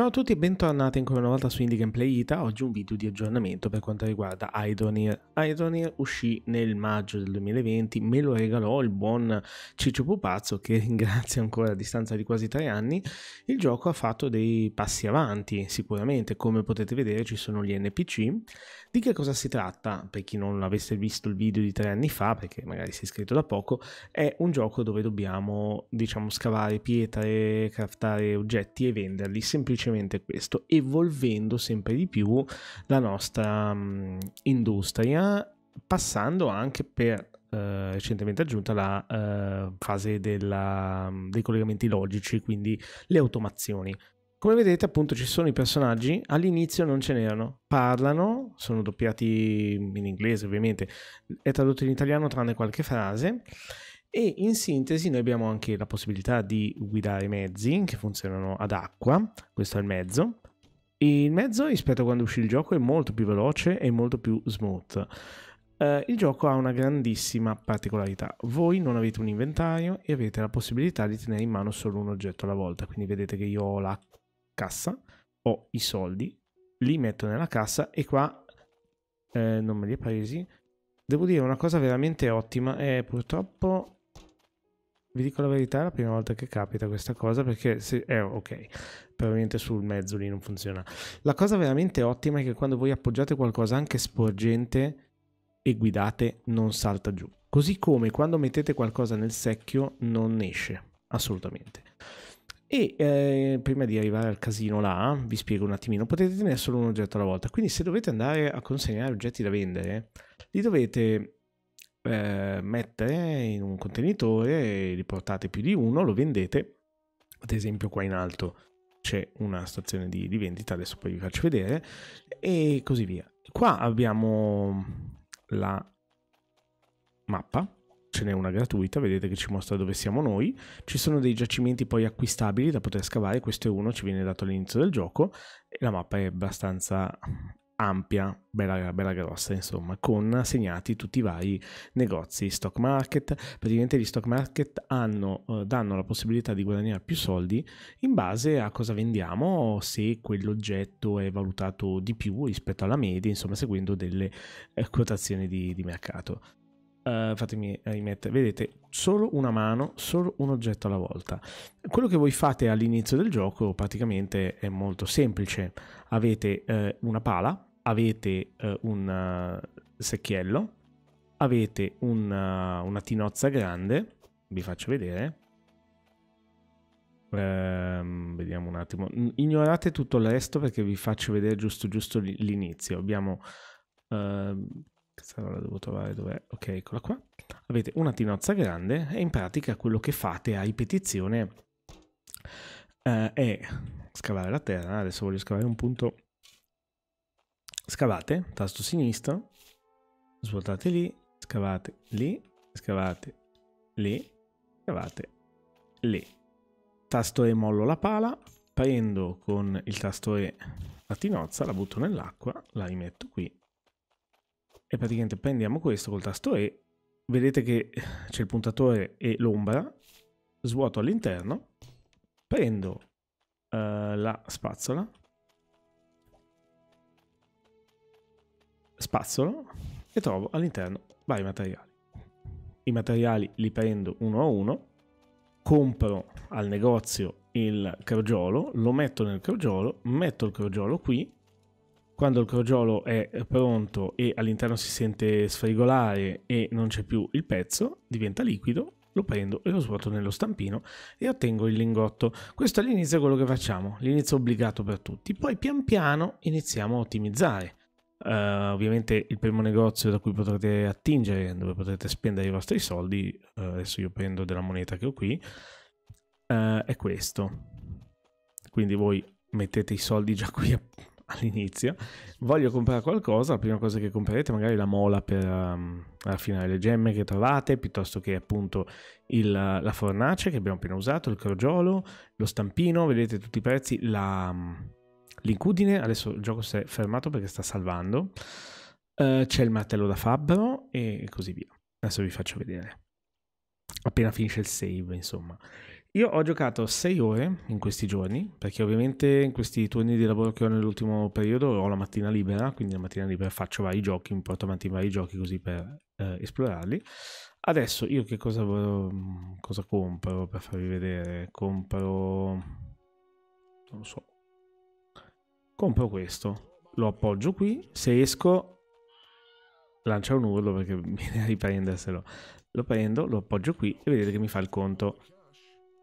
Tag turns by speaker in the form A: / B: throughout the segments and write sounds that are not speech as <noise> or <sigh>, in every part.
A: Ciao a tutti e bentornati ancora una volta su Indie Gameplay Ita, oggi un video di aggiornamento per quanto riguarda Idonir. Idonir uscì nel maggio del 2020, me lo regalò il buon Ciccio Pupazzo che <laughs> ringrazio ancora a distanza di quasi tre anni. Il gioco ha fatto dei passi avanti sicuramente, come potete vedere ci sono gli NPC. Di che cosa si tratta? Per chi non avesse visto il video di tre anni fa, perché magari si è iscritto da poco, è un gioco dove dobbiamo diciamo scavare pietre, craftare oggetti e venderli semplicemente semplicemente questo, evolvendo sempre di più la nostra mh, mm, industria, passando anche per eh, recentemente aggiunta la eh, fase della, mm, dei collegamenti logici, quindi le automazioni. Come vedete appunto ci sono i personaggi, all'inizio non ce n'erano, parlano, sono doppiati in inglese ovviamente, è tradotto in italiano tranne qualche frase e in sintesi noi abbiamo anche la possibilità di guidare mezzi che funzionano ad acqua, questo è il mezzo. E il mezzo rispetto a quando uscì il gioco è molto più veloce e molto più smooth. Uh, il gioco ha una grandissima particolarità. Voi non avete un inventario e avete la possibilità di tenere in mano solo un oggetto alla volta. Quindi vedete che io ho la cassa, ho i soldi, li metto nella cassa e qua eh, non me li ha presi. Devo dire una cosa veramente ottima è eh, purtroppo vi dico la verità, è la prima volta che capita questa cosa perché se, eh, ok, probabilmente sul mezzo lì non funziona. La cosa veramente ottima è che quando voi appoggiate qualcosa anche sporgente e guidate non salta giù. Così come quando mettete qualcosa nel secchio non esce, assolutamente. E eh, prima di arrivare al casino là, vi spiego un attimino, potete tenere solo un oggetto alla volta. Quindi se dovete andare a consegnare oggetti da vendere, li dovete eh, mettere in un contenitore, li portate più di uno, lo vendete. Ad esempio qua in alto c'è una stazione di, di vendita, adesso poi vi faccio vedere, e così via. Qua abbiamo la mappa ce n'è una gratuita, vedete che ci mostra dove siamo noi, ci sono dei giacimenti poi acquistabili da poter scavare, questo è uno, ci viene dato all'inizio del gioco e la mappa è abbastanza ampia, bella, bella grossa, insomma, con segnati tutti i vari negozi stock market. Praticamente gli stock market hanno, eh, danno la possibilità di guadagnare più soldi in base a cosa vendiamo, se quell'oggetto è valutato di più rispetto alla media, insomma, seguendo delle eh, quotazioni di, di mercato. Uh, fatemi rimettere, vedete, solo una mano, solo un oggetto alla volta. Quello che voi fate all'inizio del gioco praticamente è molto semplice. Avete uh, una pala avete eh, un eh, secchiello, avete una, eh, una, tinozza grande, vi faccio vedere. Ehm, vediamo un attimo. Ignorate tutto il resto perché vi faccio vedere giusto, giusto l'inizio. Abbiamo... Ehm, la devo trovare dov'è? Ok, eccola qua. Avete una tinozza grande e in pratica quello che fate a ripetizione eh, è scavare la terra. Adesso voglio scavare un punto scavate, tasto sinistro, svuotate lì, scavate lì, scavate lì, scavate lì. Tasto E mollo la pala, prendo con il tasto E la tinozza, la butto nell'acqua, la rimetto qui e praticamente prendiamo questo col tasto E, vedete che c'è il puntatore e l'ombra, svuoto all'interno, prendo uh, la spazzola, spazzolo e trovo all'interno vari materiali. I materiali li prendo uno a uno, compro al negozio il crogiolo, lo metto nel crogiolo, metto il crogiolo qui, quando il crogiolo è pronto e all'interno si sente sfregolare e non c'è più il pezzo, diventa liquido, lo prendo e lo svuoto nello stampino e ottengo il lingotto. Questo all'inizio è quello che facciamo, l'inizio obbligato per tutti, poi pian piano iniziamo a ottimizzare. Uh, ovviamente il primo negozio da cui potrete attingere, dove potrete spendere i vostri soldi, uh, adesso io prendo della moneta che ho qui, uh, è questo. Quindi voi mettete i soldi già qui all'inizio. Voglio comprare qualcosa, la prima cosa che comprerete magari la mola per um, raffinare le gemme che trovate, piuttosto che appunto il, la fornace che abbiamo appena usato, il crogiolo, lo stampino, vedete tutti i prezzi, la... Um, l'incudine, adesso il gioco si è fermato perché sta salvando, uh, c'è il martello da fabbro e così via. Adesso vi faccio vedere. Appena finisce il save, insomma. Io ho giocato 6 ore in questi giorni, perché ovviamente in questi turni di lavoro che ho nell'ultimo periodo ho la mattina libera, quindi la mattina libera faccio vari giochi, mi porto avanti vari giochi così per eh, esplorarli. Adesso io che cosa, mm, cosa compro per farvi vedere? Compro... non lo so, compro questo, lo appoggio qui, se esco lancia un urlo perché <laughs> viene a riprenderselo, lo prendo, lo appoggio qui e vedete che mi fa il conto.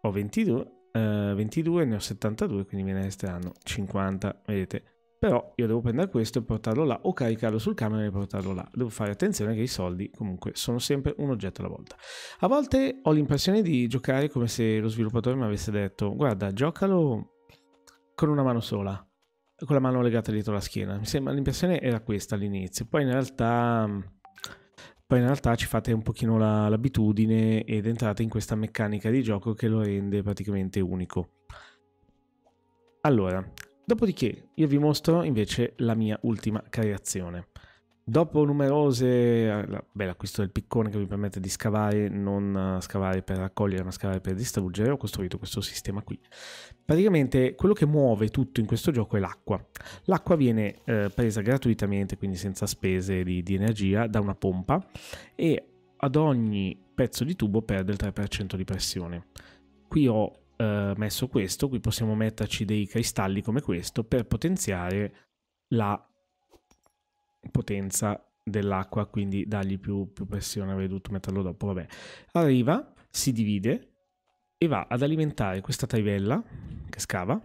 A: Ho 22, eh, 22 ne ho 72, quindi me ne resteranno 50, vedete. Però io devo prendere questo e portarlo là o caricarlo sul camera e portarlo là. Devo fare attenzione che i soldi comunque sono sempre un oggetto alla volta. A volte ho l'impressione di giocare come se lo sviluppatore mi avesse detto guarda giocalo con una mano sola con la mano legata dietro la schiena. Mi sembra l'impressione era questa all'inizio, poi in realtà poi in realtà ci fate un pochino la, l'abitudine ed entrate in questa meccanica di gioco che lo rende praticamente unico. Allora, dopodiché io vi mostro invece la mia ultima creazione. Dopo numerose, eh, beh, l'acquisto del piccone che mi permette di scavare, non eh, scavare per raccogliere, ma scavare per distruggere, ho costruito questo sistema qui. Praticamente quello che muove tutto in questo gioco è l'acqua. L'acqua viene eh, presa gratuitamente, quindi senza spese di, di energia, da una pompa e ad ogni pezzo di tubo perde il 3% di pressione. Qui ho eh, messo questo, qui possiamo metterci dei cristalli come questo per potenziare la potenza dell'acqua, quindi dargli più, più pressione, avrei dovuto metterlo dopo, vabbè. Arriva, si divide e va ad alimentare questa trivella che scava,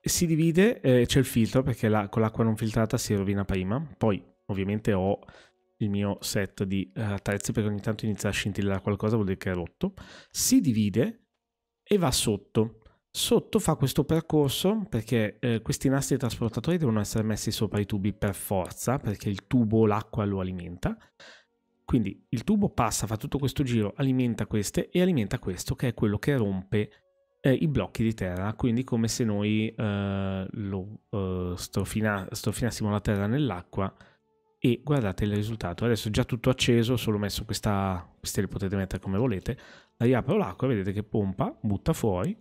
A: si divide, eh, c'è il filtro perché la, con l'acqua non filtrata si rovina prima, poi ovviamente ho il mio set di eh, attrezzi perché ogni tanto inizia a scintillare qualcosa, vuol dire che è rotto, si divide e va sotto. Sotto fa questo percorso perché eh, questi nastri trasportatori devono essere messi sopra i tubi per forza, perché il tubo l'acqua lo alimenta. Quindi il tubo passa, fa tutto questo giro, alimenta queste e alimenta questo che è quello che rompe eh, i blocchi di terra, quindi come se noi eh, lo, eh, strofina, strofinassimo la terra nell'acqua e guardate il risultato. Adesso è già tutto acceso, ho solo messo questa, queste le potete mettere come volete, riapro l'acqua, vedete che pompa, butta fuori,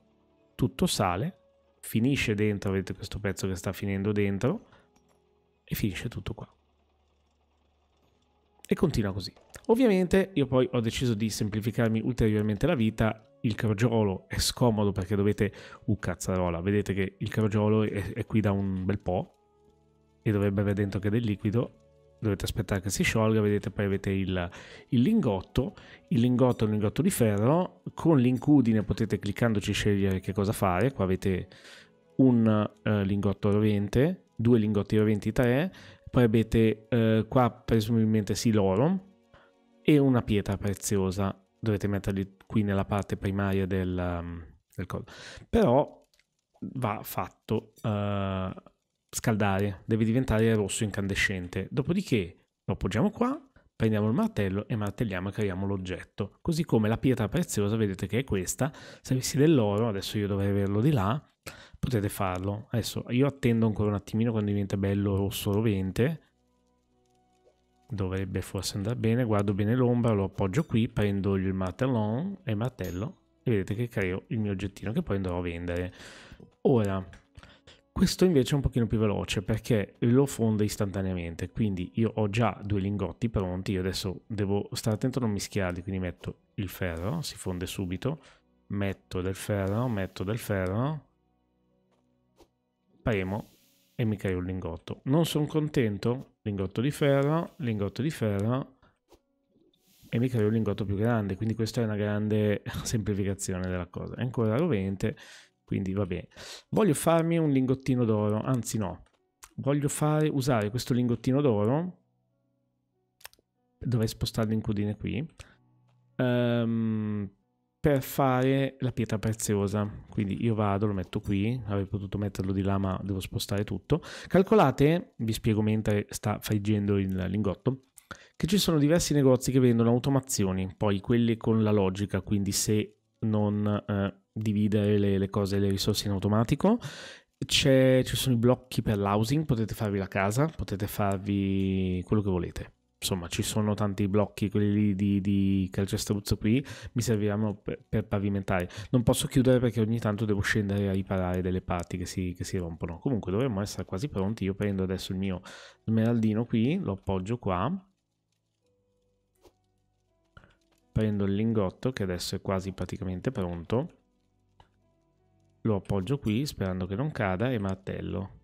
A: tutto sale, finisce dentro, vedete questo pezzo che sta finendo dentro, e finisce tutto qua. E continua così. Ovviamente io poi ho deciso di semplificarmi ulteriormente la vita il crogiolo è scomodo perché dovete... Uh, cazzarola, vedete che il crogiolo è, è, qui da un bel po' e dovrebbe avere dentro anche del liquido dovete aspettare che si sciolga, vedete poi avete il, il lingotto, il lingotto è un lingotto di ferro, con l'incudine potete cliccandoci scegliere che cosa fare, qua avete un eh, lingotto rovente, due lingotti roventi tre, poi avete eh, qua presumibilmente silorum e una pietra preziosa, dovete metterli qui nella parte primaria del, mm, del collo, però va fatto... Eh, scaldare, deve diventare rosso incandescente. Dopodiché lo appoggiamo qua, prendiamo il martello e martelliamo e creiamo l'oggetto. Così come la pietra preziosa, vedete che è questa, se avessi dell'oro, adesso io dovrei averlo di là, potete farlo. Adesso io attendo ancora un attimino quando diventa bello rosso rovente, dovrebbe forse andare bene, guardo bene l'ombra, lo appoggio qui, prendo il martellon e martello e vedete che creo il mio oggettino che poi andrò a vendere. Ora, questo invece è un pochino più veloce perché lo fonde istantaneamente, quindi io ho già due lingotti pronti, io adesso devo stare attento a non mischiarli, quindi metto il ferro, si fonde subito, metto del ferro, metto del ferro, premo e mi creo un lingotto. Non sono contento, lingotto di ferro, lingotto di ferro e mi creo un lingotto più grande, quindi questa è una grande <laughs> semplificazione della cosa. È ancora rovente, quindi va bene. voglio farmi un lingottino d'oro, anzi no, voglio fare, usare questo lingottino d'oro, dovrei spostarlo in codine qui, um, per fare la pietra preziosa. Quindi io vado, lo metto qui, avrei potuto metterlo di là ma devo spostare tutto. Calcolate, vi spiego mentre sta friggendo il lingotto, che ci sono diversi negozi che vendono automazioni, poi quelli con la logica, quindi se non eh, dividere le, le cose, le risorse in automatico. C'è, ci sono i blocchi per l'housing, potete farvi la casa, potete farvi quello che volete. Insomma, ci sono tanti blocchi, quelli di, di calcestruzzo qui, mi serviranno per, per, pavimentare. Non posso chiudere perché ogni tanto devo scendere a riparare delle parti che si, che si rompono. Comunque dovremmo essere quasi pronti. Io prendo adesso il mio smeraldino qui, lo appoggio qua. Prendo il lingotto che adesso è quasi praticamente pronto lo appoggio qui sperando che non cada e martello.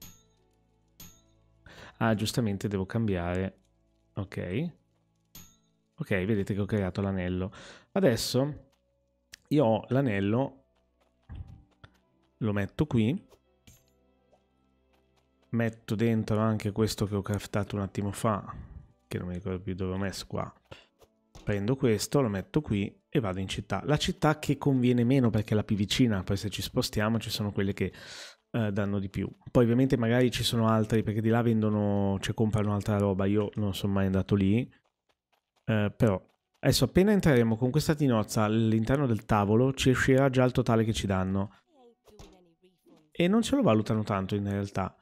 A: Ah, giustamente devo cambiare. Ok. Ok, vedete che ho creato l'anello. Adesso io ho l'anello, lo metto qui, metto dentro anche questo che ho craftato un attimo fa, che non mi ricordo più dove ho messo qua prendo questo, lo metto qui e vado in città. La città che conviene meno perché è la più vicina, poi se ci spostiamo ci sono quelle che eh, danno di più. Poi ovviamente magari ci sono altri perché di là vendono, cioè comprano altra roba, io non sono mai andato lì, eh, però adesso appena entreremo con questa tinozza all'interno del tavolo ci uscirà già il totale che ci danno e non ce lo valutano tanto in realtà.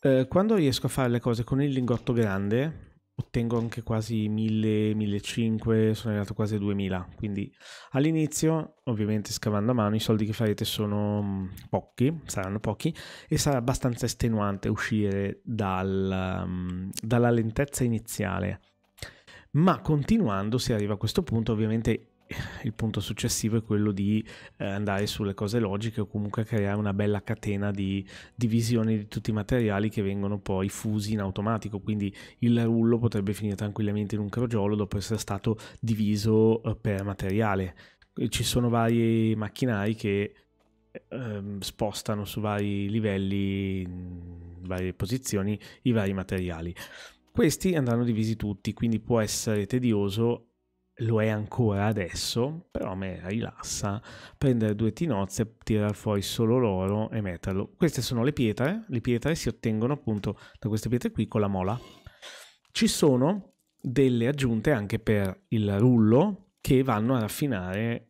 A: Eh, quando riesco a fare le cose con il lingotto grande ottengo anche quasi 1000, 1500, sono arrivato quasi a 2000. Quindi all'inizio, ovviamente scavando a mano, i soldi che farete sono mm, pochi, saranno pochi, e sarà abbastanza estenuante uscire dal, mm, dalla lentezza iniziale. Ma continuando, si arriva a questo punto, ovviamente il punto successivo è quello di eh, andare sulle cose logiche o comunque creare una bella catena di divisioni di tutti i materiali che vengono poi fusi in automatico, quindi il rullo potrebbe finire tranquillamente in un crogiolo dopo essere stato diviso eh, per materiale. Ci sono vari macchinari che ehm, spostano su vari livelli, varie posizioni, i vari materiali. Questi andranno divisi tutti, quindi può essere tedioso lo è ancora adesso, però a me rilassa prendere due tinozze, tirar fuori solo l'oro e metterlo. Queste sono le pietre, le pietre si ottengono appunto da queste pietre qui con la mola. Ci sono delle aggiunte anche per il rullo che vanno a raffinare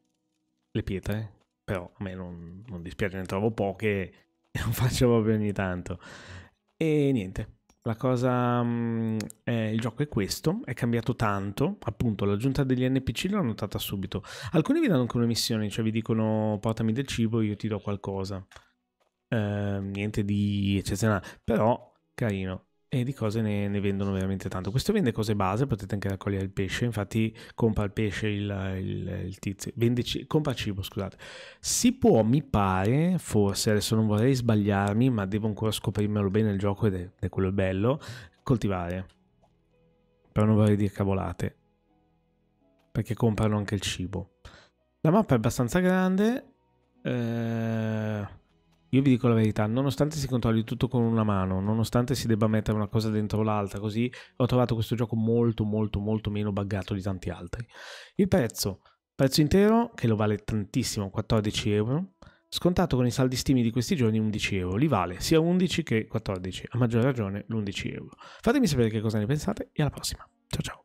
A: le pietre, però a me non, non dispiace, ne trovo poche e <laughs> non faccio proprio ogni tanto. E niente, la cosa eh, il gioco è questo, è cambiato tanto, appunto l'aggiunta degli NPC l'ho notata subito. Alcuni vi danno anche una missione, cioè vi dicono portami del cibo, io ti do qualcosa. Eh, niente di eccezionale, però carino e di cose ne, ne, vendono veramente tanto. Questo vende cose base, potete anche raccogliere il pesce, infatti compra il pesce il, il, il tizio, vende, compra cibo, scusate. Si può, mi pare, forse, adesso non vorrei sbagliarmi, ma devo ancora scoprirmelo bene il gioco ed è, è quello bello, coltivare. Però non vorrei dire cavolate, perché comprano anche il cibo. La mappa è abbastanza grande. Eh io vi dico la verità, nonostante si controlli tutto con una mano, nonostante si debba mettere una cosa dentro l'altra, così ho trovato questo gioco molto molto molto meno buggato di tanti altri. Il prezzo, prezzo intero che lo vale tantissimo, 14 euro, scontato con i saldi stimi di questi giorni 11 euro, li vale sia 11 che 14, a maggior ragione l'11 euro. Fatemi sapere che cosa ne pensate e alla prossima. Ciao ciao!